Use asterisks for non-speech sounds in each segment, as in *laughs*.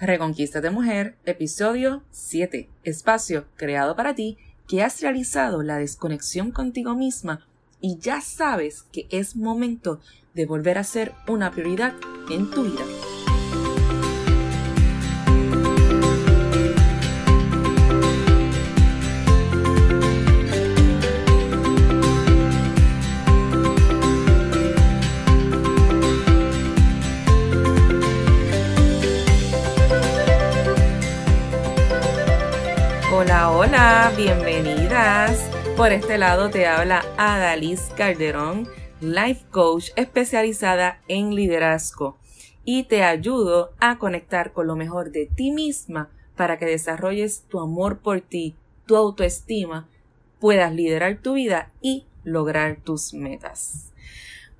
Reconquista de Mujer, episodio 7, espacio creado para ti que has realizado la desconexión contigo misma y ya sabes que es momento de volver a ser una prioridad en tu vida. Hola, hola, bienvenidas. Por este lado te habla Adalys Calderón, life coach especializada en liderazgo y te ayudo a conectar con lo mejor de ti misma para que desarrolles tu amor por ti, tu autoestima, puedas liderar tu vida y lograr tus metas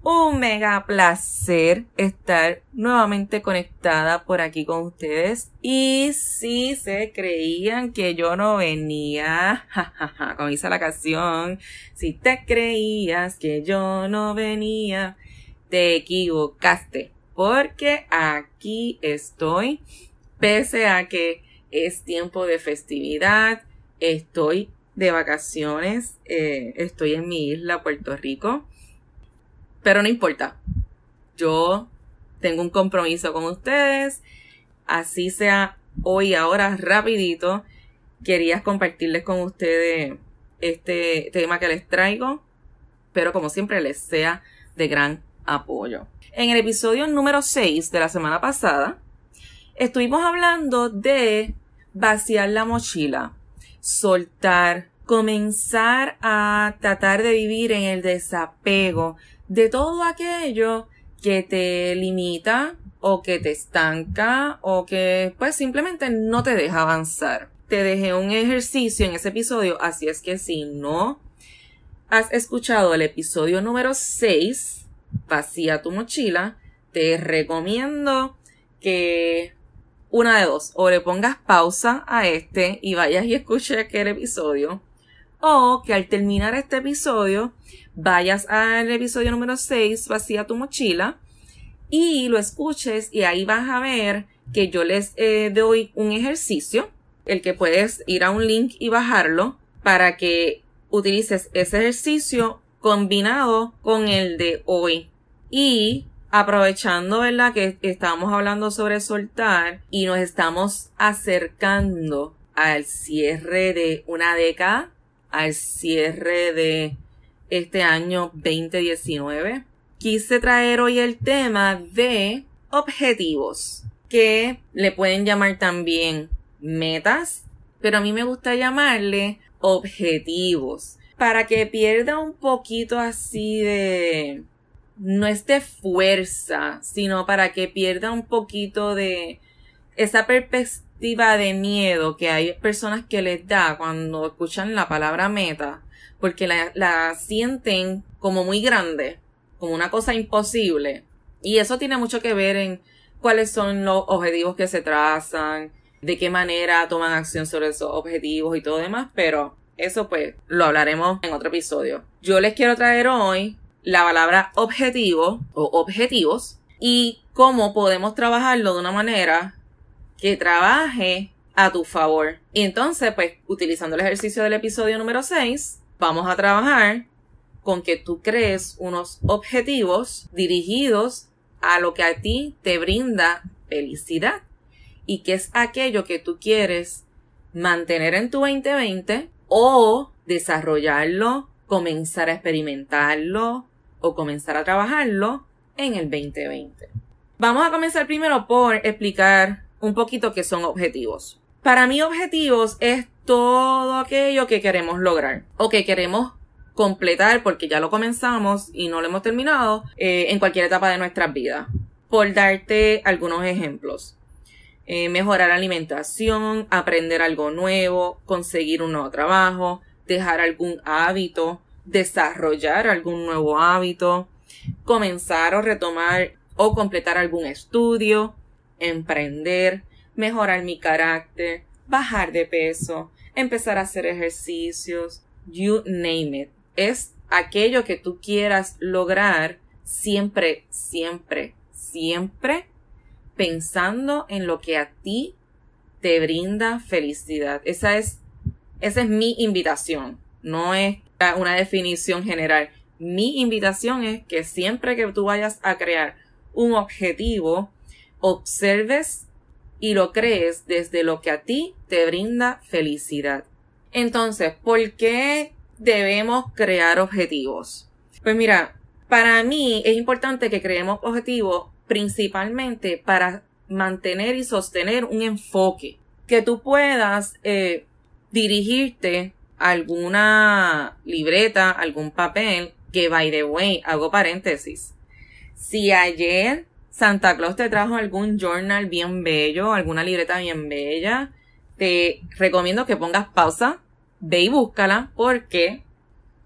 un mega placer estar nuevamente conectada por aquí con ustedes. Y si se creían que yo no venía, jajaja, *laughs* como dice la canción, si te creías que yo no venía, te equivocaste. Porque aquí estoy, pese a que es tiempo de festividad, estoy de vacaciones, eh, estoy en mi isla, Puerto Rico pero no importa. Yo tengo un compromiso con ustedes. Así sea hoy, ahora, rapidito. Quería compartirles con ustedes este tema que les traigo. Pero como siempre les sea de gran apoyo. En el episodio número 6 de la semana pasada, estuvimos hablando de vaciar la mochila, soltar, comenzar a tratar de vivir en el desapego de todo aquello que te limita o que te estanca o que pues simplemente no te deja avanzar. Te dejé un ejercicio en ese episodio, así es que si no has escuchado el episodio número 6, vacía tu mochila, te recomiendo que una de dos, o le pongas pausa a este y vayas y escuches aquel episodio, o que al terminar este episodio vayas al episodio número 6, vacía tu mochila, y lo escuches y ahí vas a ver que yo les eh, doy un ejercicio, el que puedes ir a un link y bajarlo para que utilices ese ejercicio combinado con el de hoy. Y aprovechando, ¿verdad? Que estamos hablando sobre soltar y nos estamos acercando al cierre de una década al cierre de este año 2019. Quise traer hoy el tema de objetivos, que le pueden llamar también metas, pero a mí me gusta llamarle objetivos, para que pierda un poquito así de... no es de fuerza, sino para que pierda un poquito de esa perspectiva de miedo que hay personas que les da cuando escuchan la palabra meta, porque la, la sienten como muy grande, como una cosa imposible. Y eso tiene mucho que ver en cuáles son los objetivos que se trazan, de qué manera toman acción sobre esos objetivos y todo demás, pero eso pues lo hablaremos en otro episodio. Yo les quiero traer hoy la palabra objetivo o objetivos y cómo podemos trabajarlo de una manera que trabaje a tu favor. Y entonces, pues, utilizando el ejercicio del episodio número 6, vamos a trabajar con que tú crees unos objetivos dirigidos a lo que a ti te brinda felicidad y que es aquello que tú quieres mantener en tu 2020 o desarrollarlo, comenzar a experimentarlo o comenzar a trabajarlo en el 2020. Vamos a comenzar primero por explicar un poquito que son objetivos. Para mí objetivos es todo aquello que queremos lograr o que queremos completar porque ya lo comenzamos y no lo hemos terminado eh, en cualquier etapa de nuestras vidas. Por darte algunos ejemplos. Eh, mejorar alimentación, aprender algo nuevo, conseguir un nuevo trabajo, dejar algún hábito, desarrollar algún nuevo hábito, comenzar o retomar o completar algún estudio, emprender, mejorar mi carácter, bajar de peso, empezar a hacer ejercicios, you name it. Es aquello que tú quieras lograr siempre, siempre, siempre pensando en lo que a ti te brinda felicidad. Esa es, esa es mi invitación. No es una definición general. Mi invitación es que siempre que tú vayas a crear un objetivo, observes y lo crees desde lo que a ti te brinda felicidad. Entonces, ¿por qué debemos crear objetivos? Pues mira, para mí es importante que creemos objetivos principalmente para mantener y sostener un enfoque, que tú puedas eh, dirigirte a alguna libreta, algún papel, que by the way, hago paréntesis. Si ayer Santa Claus te trajo algún journal bien bello, alguna libreta bien bella, te recomiendo que pongas pausa, ve y búscala porque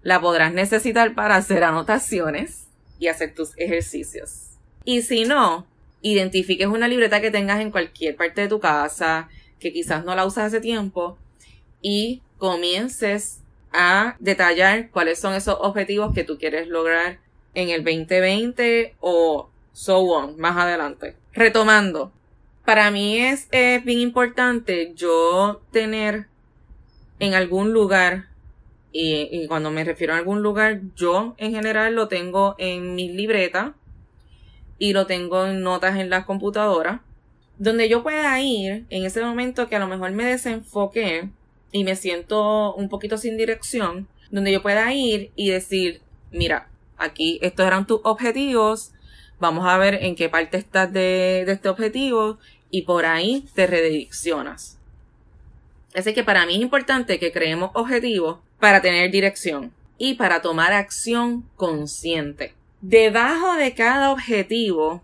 la podrás necesitar para hacer anotaciones y hacer tus ejercicios. Y si no, identifiques una libreta que tengas en cualquier parte de tu casa, que quizás no la usas hace tiempo, y comiences a detallar cuáles son esos objetivos que tú quieres lograr en el 2020 o so on, más adelante. Retomando, para mí es bien importante yo tener en algún lugar, y, cuando me refiero a algún lugar, yo en general lo tengo en mi libreta y lo tengo en notas en la computadora, donde yo pueda ir en ese momento que a lo mejor me desenfoque y me siento un poquito sin dirección, donde yo pueda ir y decir, mira, aquí estos eran tus objetivos, vamos a ver en qué parte estás de, este objetivo y por ahí te redireccionas. Así que para mí es importante que creemos objetivos para tener dirección y para tomar acción consciente. Debajo de cada objetivo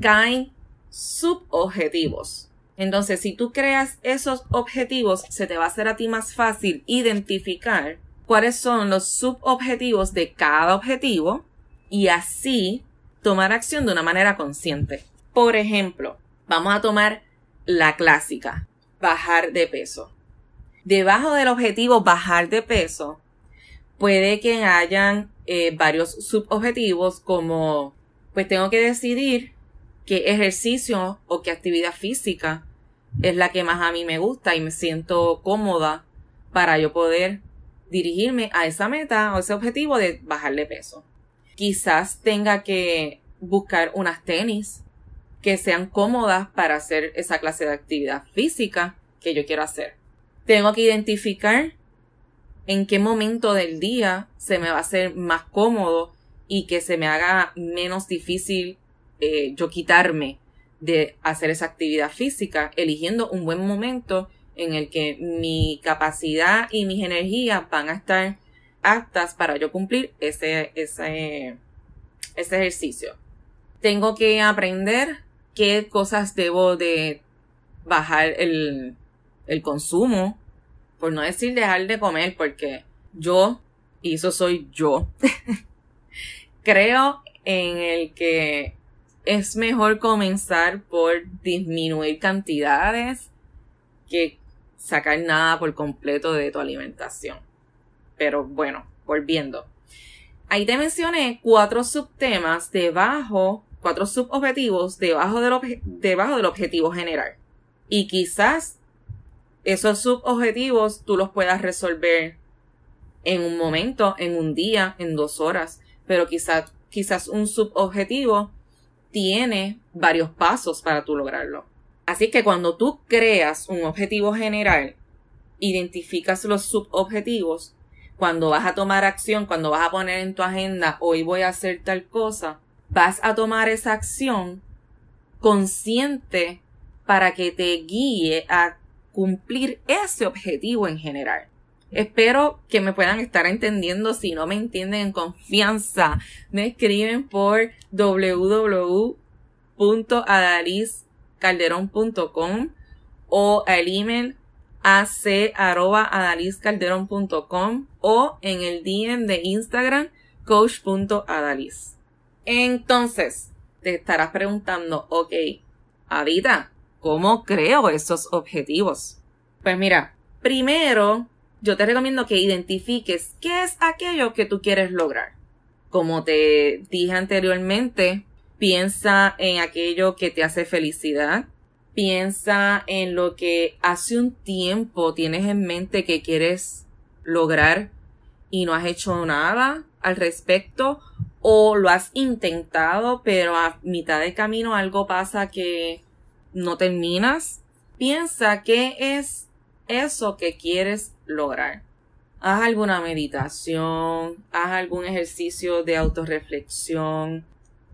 caen subobjetivos. Entonces, si tú creas esos objetivos, se te va a hacer a ti más fácil identificar cuáles son los subobjetivos de cada objetivo y así tomar acción de una manera consciente. Por ejemplo, vamos a tomar la clásica, bajar de peso. Debajo del objetivo bajar de peso, puede que hayan eh, varios subobjetivos como, pues tengo que decidir qué ejercicio o qué actividad física es la que más a mí me gusta y me siento cómoda para yo poder dirigirme a esa meta o ese objetivo de bajar de peso quizás tenga que buscar unas tenis que sean cómodas para hacer esa clase de actividad física que yo quiero hacer. Tengo que identificar en qué momento del día se me va a hacer más cómodo y que se me haga menos difícil eh, yo quitarme de hacer esa actividad física, eligiendo un buen momento en el que mi capacidad y mis energías van a estar actas para yo cumplir ese, ese, ejercicio. Tengo que aprender qué cosas debo de bajar el, el consumo, por no decir dejar de comer, porque yo, y eso soy yo, *laughs* creo en el que es mejor comenzar por disminuir cantidades que sacar nada por completo de tu alimentación pero bueno, volviendo. Ahí te mencioné cuatro subtemas debajo, cuatro subobjetivos debajo del, del objetivo general. Y quizás esos subobjetivos tú los puedas resolver en un momento, en un día, en dos horas, pero quizás, quizás un subobjetivo tiene varios pasos para tú lograrlo. Así que cuando tú creas un objetivo general, identificas los subobjetivos, cuando vas a tomar acción, cuando vas a poner en tu agenda, hoy voy a hacer tal cosa, vas a tomar esa acción consciente para que te guíe a cumplir ese objetivo en general. Espero que me puedan estar entendiendo. Si no me entienden en confianza, me escriben por www.adaliscalderón.com o al ac@adalyscalderon.com o en el DM de Instagram coach.adalis. Entonces, te estarás preguntando, ok, Adita, ¿cómo creo esos objetivos? Pues mira, primero yo te recomiendo que identifiques qué es aquello que tú quieres lograr. Como te dije anteriormente, piensa en aquello que te hace felicidad, piensa en lo que hace un tiempo tienes en mente que quieres lograr y no has hecho nada al respecto o lo has intentado pero a mitad de camino algo pasa que no terminas. Piensa qué es eso que quieres lograr. Haz alguna meditación, haz algún ejercicio de autorreflexión,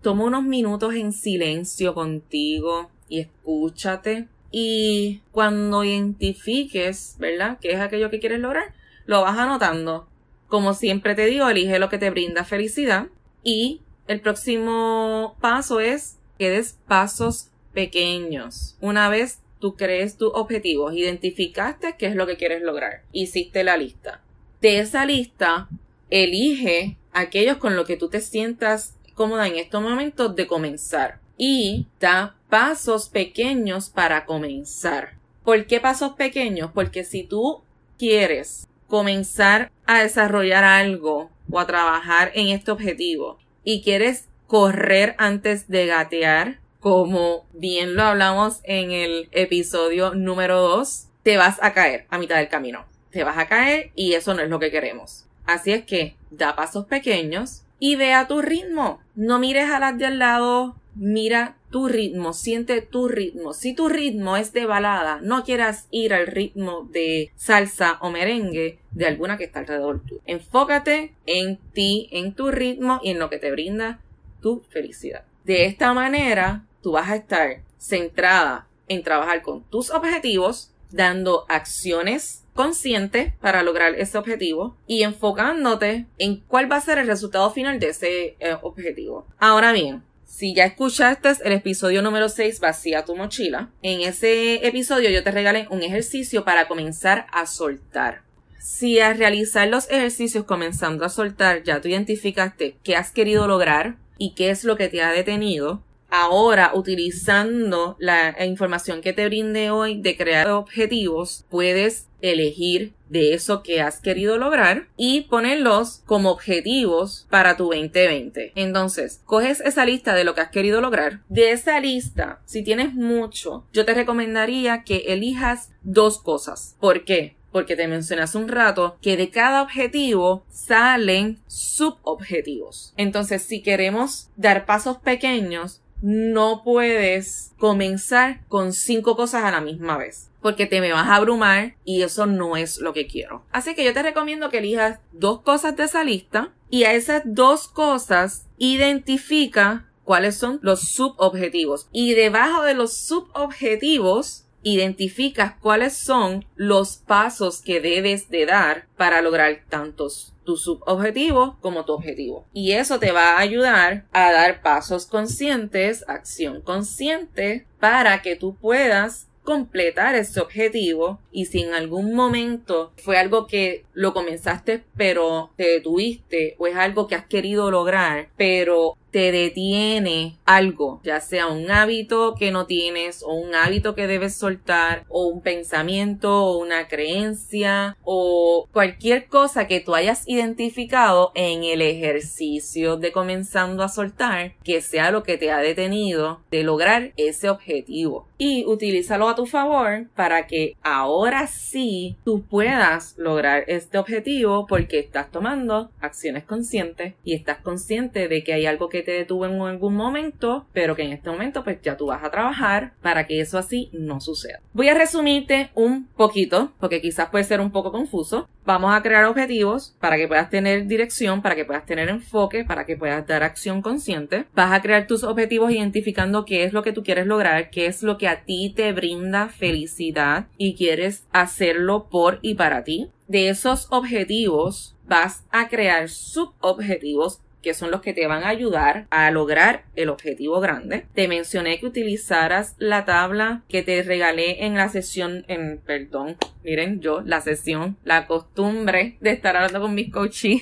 toma unos minutos en silencio contigo y escúchate. Y cuando identifiques, ¿verdad? ¿Qué es aquello que quieres lograr? Lo vas anotando. Como siempre te digo, elige lo que te brinda felicidad. Y el próximo paso es que des pasos pequeños. Una vez tú crees tus objetivos, identificaste qué es lo que quieres lograr, hiciste la lista. De esa lista, elige aquellos con los que tú te sientas cómoda en estos momentos de comenzar y da pasos pequeños para comenzar. ¿Por qué pasos pequeños? Porque si tú quieres comenzar a desarrollar algo o a trabajar en este objetivo y quieres correr antes de gatear, como bien lo hablamos en el episodio número 2, te vas a caer a mitad del camino. Te vas a caer y eso no es lo que queremos. Así es que da pasos pequeños y ve a tu ritmo. No mires a las de al lado, mira tu ritmo, siente tu ritmo. Si tu ritmo es de balada, no quieras ir al ritmo de salsa o merengue de alguna que está alrededor tuyo. Enfócate en ti, en tu ritmo y en lo que te brinda tu felicidad. De esta manera, tú vas a estar centrada en trabajar con tus objetivos, dando acciones conscientes para lograr ese objetivo y enfocándote en cuál va a ser el resultado final de ese eh, objetivo. Ahora bien, si ya escuchaste el episodio número 6, Vacía tu mochila, en ese episodio yo te regalé un ejercicio para comenzar a soltar. Si al realizar los ejercicios comenzando a soltar ya tú identificaste qué has querido lograr y qué es lo que te ha detenido, ahora utilizando la información que te brinde hoy de crear objetivos, puedes elegir de eso que has querido lograr y ponerlos como objetivos para tu 2020. Entonces, coges esa lista de lo que has querido lograr. De esa lista, si tienes mucho, yo te recomendaría que elijas dos cosas. ¿Por qué? porque te mencioné hace un rato que de cada objetivo salen subobjetivos. Entonces, si queremos dar pasos pequeños, no puedes comenzar con cinco cosas a la misma vez porque te me vas a abrumar y eso no es lo que quiero. Así que yo te recomiendo que elijas dos cosas de esa lista y a esas dos cosas identifica cuáles son los subobjetivos. Y debajo de los subobjetivos identificas cuáles son los pasos que debes de dar para lograr tantos tu subobjetivo como tu objetivo. Y eso te va a ayudar a dar pasos conscientes, acción consciente, para que tú puedas completar ese objetivo y si en algún momento fue algo que lo comenzaste pero te detuviste o es algo que has querido lograr pero te detiene algo, ya sea un hábito que no tienes o un hábito que debes soltar o un pensamiento o una creencia o cualquier cosa que tú hayas identificado en el ejercicio de comenzando a soltar que sea lo que te ha detenido de lograr ese objetivo y utilízalo a tu favor para que ahora sí tú puedas lograr este objetivo porque estás tomando acciones conscientes y estás consciente de que hay algo que te tu en algún momento, pero que en este momento pues ya tú vas a trabajar para que eso así no suceda. Voy a resumirte un poquito, porque quizás puede ser un poco confuso. Vamos a crear objetivos para que puedas tener dirección, para que puedas tener enfoque, para que puedas dar acción consciente. Vas a crear tus objetivos identificando qué es lo que tú quieres lograr, qué es lo que a ti te brinda felicidad y quieres hacerlo por y para ti. De esos objetivos vas a crear subobjetivos que son los que te van a ayudar a lograr el objetivo grande. Te mencioné que utilizaras la tabla que te regalé en la sesión, en, perdón, miren yo, la sesión, la costumbre de estar hablando con mis coaches.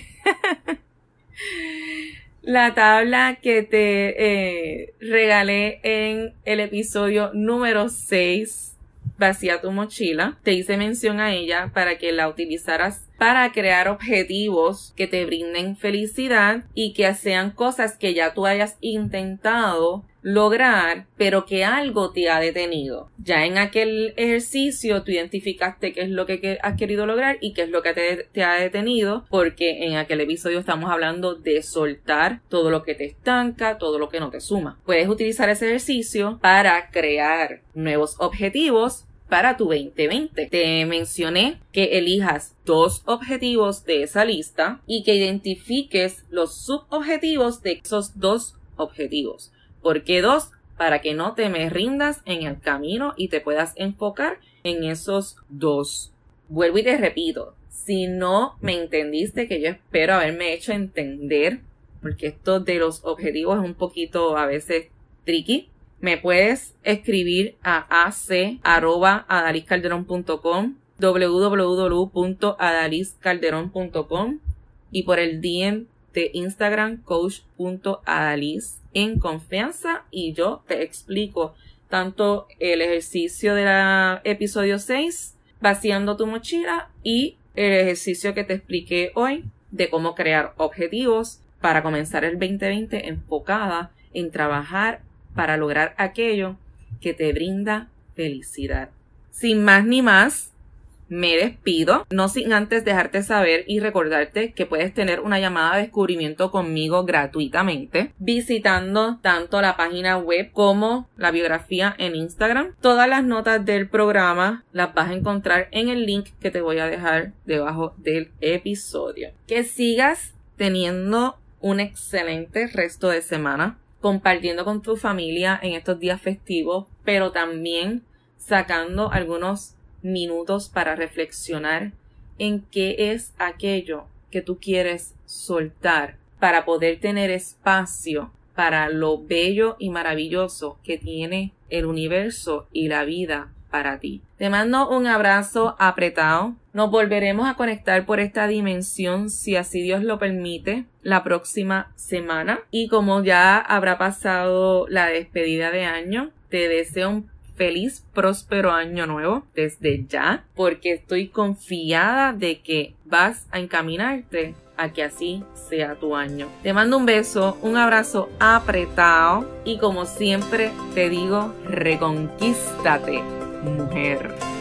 *laughs* la tabla que te eh, regalé en el episodio número 6, vacía tu mochila. Te hice mención a ella para que la utilizaras para crear objetivos que te brinden felicidad y que sean cosas que ya tú hayas intentado lograr, pero que algo te ha detenido. Ya en aquel ejercicio tú identificaste qué es lo que has querido lograr y qué es lo que te, ha detenido, porque en aquel episodio estamos hablando de soltar todo lo que te estanca, todo lo que no te suma. Puedes utilizar ese ejercicio para crear nuevos objetivos para tu 2020. Te mencioné que elijas dos objetivos de esa lista y que identifiques los subobjetivos de esos dos objetivos. ¿Por qué dos? Para que no te me rindas en el camino y te puedas enfocar en esos dos. Vuelvo y te repito, si no me entendiste, que yo espero haberme hecho entender, porque esto de los objetivos es un poquito a veces tricky, me puedes escribir a ac.adaliscalderón.com, www.adaliscalderón.com y por el DM de Instagram coach.adalis en confianza y yo te explico tanto el ejercicio del episodio 6, vaciando tu mochila y el ejercicio que te expliqué hoy de cómo crear objetivos para comenzar el 2020 enfocada en trabajar para lograr aquello que te brinda felicidad. Sin más ni más, me despido, no sin antes dejarte saber y recordarte que puedes tener una llamada de descubrimiento conmigo gratuitamente visitando tanto la página web como la biografía en Instagram. Todas las notas del programa las vas a encontrar en el link que te voy a dejar debajo del episodio. Que sigas teniendo un excelente resto de semana compartiendo con tu familia en estos días festivos, pero también sacando algunos minutos para reflexionar en qué es aquello que tú quieres soltar para poder tener espacio para lo bello y maravilloso que tiene el universo y la vida para ti. Te mando un abrazo apretado nos volveremos a conectar por esta dimensión, si así Dios lo permite, la próxima semana. Y como ya habrá pasado la despedida de año, te deseo un feliz, próspero año nuevo desde ya, porque estoy confiada de que vas a encaminarte a que así sea tu año. Te mando un beso, un abrazo apretado y como siempre te digo, reconquístate, mujer.